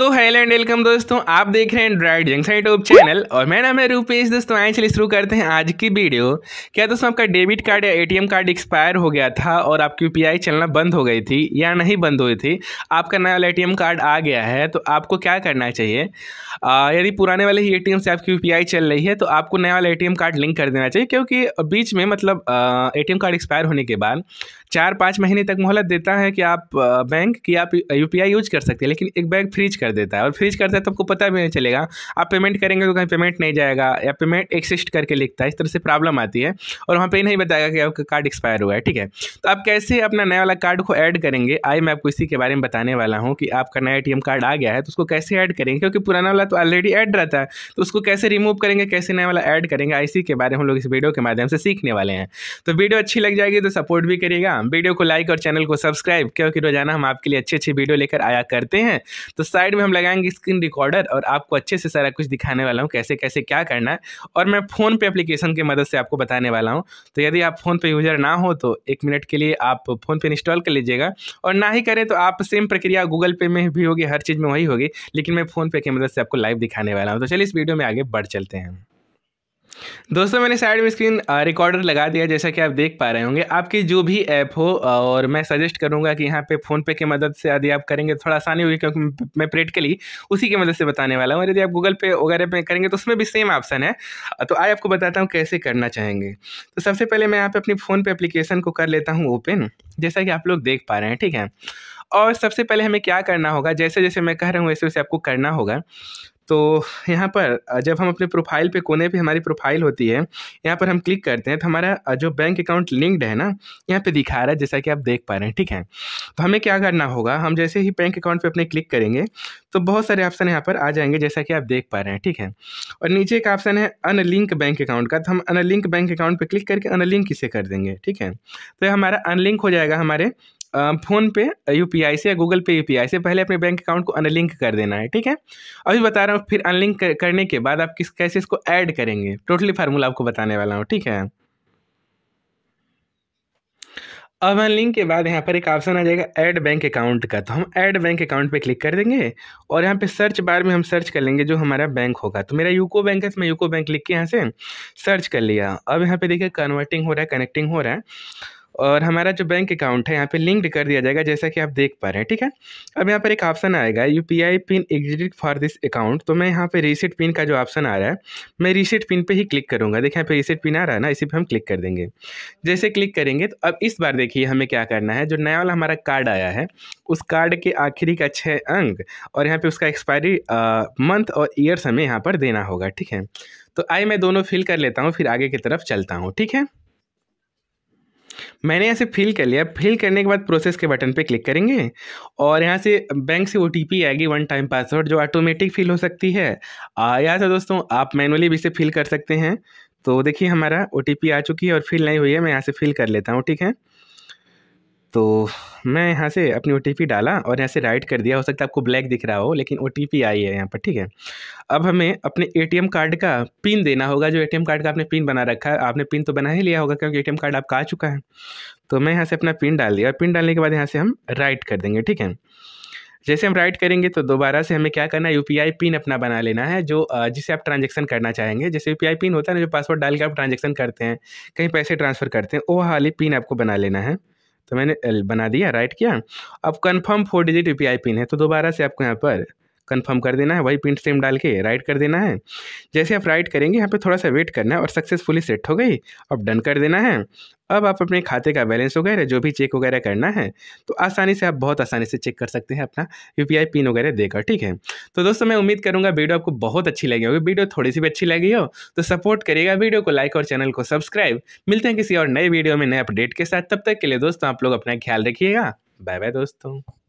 तो hello and welcome दोस्तों आप देख रहे हैं ड्राइड जंक्शन यूट्यूब चैनल और मैं नाम है रूपेश दोस्तों आए चलिए शुरू करते हैं आज की वीडियो क्या दोस्तों आपका डेबिट कार्ड या एटीएम कार्ड एक्सपायर हो गया था और आपकी यूपीआई चलना बंद हो गई थी या नहीं बंद हुई थी आपका नया वाला ए कार्ड आ गया है तो आपको क्या करना चाहिए यदि पुराने वाले ही ए से आपकी यू चल रही है तो आपको नया वाला ए कार्ड लिंक कर देना चाहिए क्योंकि बीच में मतलब ए कार्ड एक्सपायर होने के बाद चार पाँच महीने तक मोहलत देता है कि आप बैंक की आप यू यूज कर सकते हैं लेकिन एक बैंक फ्रीज कर देता है और फ्रीज करता है तो आपको पता भी नहीं चलेगा आप पेमेंट करेंगे तो कहीं पेमेंट नहीं जाएगा या पेमेंट एक्सिस्ट करके लिखता है इस तरह से प्रॉब्लम आती है और वहाँ पर ही नहीं बताएगा कि आपका कार्ड एक्सपायर हुआ है ठीक है तो आप कैसे अपना नया वाला कार्ड को ऐड करेंगे आई मैं आपको इसी के बारे में बताने वाला हूँ कि आपका नया ए कार्ड आ गया है तो उसको कैसे ऐड करेंगे क्योंकि पुराना वाला तो ऑलरेडी ऐड रहता है तो उसको कैसे रिमूव करेंगे कैसे नया वाला ऐड करेंगे इसी के बारे में हम लोग इस वीडियो के माध्यम से सीखने वाले हैं तो वीडियो अच्छी लग जाएगी तो सपोर्ट भी करिएगा हाँ वीडियो को लाइक और चैनल को सब्सक्राइब क्योंकि रोजाना हम आपके लिए अच्छी अच्छी वीडियो लेकर आया करते हैं तो साइड में हम लगाएंगे स्क्रीन रिकॉर्डर और आपको अच्छे से सारा कुछ दिखाने वाला हूँ कैसे कैसे क्या करना है और मैं फ़ोन पे एप्लीकेशन की मदद से आपको बताने वाला हूँ तो यदि आप फ़ोन पे यूज़र ना हो तो एक मिनट के लिए आप फ़ोन पे इंस्टॉल कर लीजिएगा और ना ही करें तो आप सेम प्रक्रिया गूगल पे में भी होगी हर चीज़ में वही होगी लेकिन मैं फ़ोन पे की मदद से आपको लाइव दिखाने वाला हूँ तो चलिए इस वीडियो में आगे बढ़ चलते हैं दोस्तों मैंने साइड में स्क्रीन रिकॉर्डर लगा दिया जैसा कि आप देख पा रहे होंगे आपकी जो भी ऐप हो और मैं सजेस्ट करूंगा कि यहाँ पे फ़ोनपे की मदद से यदि आप करेंगे थोड़ा आसानी होगी क्योंकि मैं प्रैक्टिकली उसी की मदद से बताने वाला हूँ यदि आप गूगल पे वगैरह पे करेंगे तो उसमें भी सेम ऑप्शन है तो आज आपको बताता हूँ कैसे करना चाहेंगे तो सबसे पहले मैं यहाँ पर अपनी फ़ोन पे अप्लीकेशन को कर लेता हूँ ओपन जैसा कि आप लोग देख पा रहे हैं ठीक है और सबसे पहले हमें क्या करना होगा जैसे जैसे मैं कह रहा हूँ वैसे वैसे आपको करना होगा तो यहाँ पर जब हम अपने प्रोफाइल पे कोने पे हमारी प्रोफाइल होती है यहाँ पर हम क्लिक करते हैं तो हमारा जो बैंक अकाउंट लिंक्ड है ना यहाँ पे दिखा रहा है जैसा कि आप देख पा रहे हैं ठीक है तो हमें क्या करना होगा हम जैसे ही बैंक अकाउंट पे अपने क्लिक करेंगे तो बहुत सारे ऑप्शन यहाँ पर आ जाएंगे जैसा कि आप देख पा रहे हैं ठीक है और नीचे एक ऑप्शन है अनलिंक बैंक अकाउंट का तो हम अनलिंक बैंक अकाउंट पर क्लिक करके अनलिंक इसे कर देंगे ठीक है तो हमारा अनलिंक हो जाएगा हमारे फ़ोन पे यूपीआई से या गूगल पे यूपीआई से पहले अपने बैंक अकाउंट को अनलिंक कर देना है ठीक है अभी बता रहा हूँ फिर अनलिंक करने के बाद आप किस कैसे इसको ऐड करेंगे टोटली फार्मूला आपको बताने वाला हूँ ठीक है अब अनलिंक के बाद यहाँ पर एक ऑप्शन आ जाएगा ऐड बैंक अकाउंट का तो हम ऐड बैंक अकाउंट पे क्लिक कर देंगे और यहाँ पे सर्च बार में हम सर्च कर लेंगे जो हमारा बैंक होगा तो मेरा यूको बैंक है तो मैं यूको बैंक लिख के यहाँ से सर्च कर लिया अब यहाँ पे देखिए कन्वर्टिंग हो रहा है कनेक्टिंग हो रहा है और हमारा जो बैंक अकाउंट है यहाँ पे लिंक्ड कर दिया जाएगा जैसा कि आप देख पा रहे हैं ठीक है अब यहाँ पर एक ऑप्शन आएगा U P I pin exit for this account तो मैं यहाँ पे रीसेट पिन का जो ऑप्शन आ रहा है मैं रीसेट पिन पे ही क्लिक करूँगा देखिए यहाँ पे रीसेट पिन आ रहा है ना इसी पर हम क्लिक कर देंगे जैसे क्लिक करेंगे तो अब इस बार देखिए हमें क्या करना है जो नया वाला हमारा कार्ड आया है उस कार्ड के आखिरी का छः अंक और यहाँ पर उसका एक्सपायरी मंथ और ईयर्स हमें यहाँ पर देना होगा ठीक है तो आई मैं दोनों फिल कर लेता हूँ फिर आगे की तरफ चलता हूँ ठीक है मैंने यहाँ से फिल कर लिया फिल करने के बाद प्रोसेस के बटन पे क्लिक करेंगे और यहाँ से बैंक से ओ आएगी वन टाइम पासवर्ड जो ऑटोमेटिक फिल हो सकती है यहाँ से तो दोस्तों आप मैनुअली भी इसे फिल कर सकते हैं तो देखिए हमारा ओ आ चुकी है और फिल नहीं हुई है मैं यहाँ से फिल कर लेता हूँ ठीक है तो मैं यहाँ से अपनी ओ डाला और यहाँ से राइट कर दिया हो सकता है आपको ब्लैक दिख रहा हो लेकिन ओ आई है यहाँ पर ठीक है अब हमें अपने ए कार्ड का पिन देना होगा जो ए कार्ड का आपने पिन बना रखा है आपने पिन तो बना ही लिया होगा क्योंकि ए कार्ड आपका आ चुका है तो मैं यहाँ से अपना पिन डाल दिया और पिन डालने के बाद यहाँ से हम राइट कर देंगे ठीक है जैसे हम राइट करेंगे तो दोबारा से हमें क्या करना है यू पिन अपना बना लेना है जो जिसे आप ट्रांजेक्शन करना चाहेंगे जैसे यू पिन होता है ना जो पासवर्ड डाल के आप ट्रांजेक्शन करते हैं कहीं पैसे ट्रांसफ़र करते हैं वो वाली पिन आपको बना लेना है तो मैंने बना दिया राइट किया अब confirm four digit U pin है तो दोबारा से आपको यहाँ पर कंफर्म कर देना है वही पिंट सेम डाल के राइट कर देना है जैसे आप राइट करेंगे यहाँ पे थोड़ा सा वेट करना है और सक्सेसफुली सेट हो गई अब डन कर देना है अब आप अपने खाते का बैलेंस वगैरह जो भी चेक वगैरह करना है तो आसानी से आप बहुत आसानी से चेक कर सकते हैं अपना यू पिन वगैरह देकर ठीक है तो दोस्तों मैं उम्मीद करूँगा वीडियो आपको बहुत अच्छी लगी होगी वीडियो थोड़ी सी भी अच्छी लगी हो तो सपोर्ट करिएगा वीडियो को लाइक और चैनल को सब्सक्राइब मिलते हैं किसी और नए वीडियो में नए अपडेट के साथ तब तक के लिए दोस्तों आप लोग अपना ख्याल रखिएगा बाय बाय दोस्तों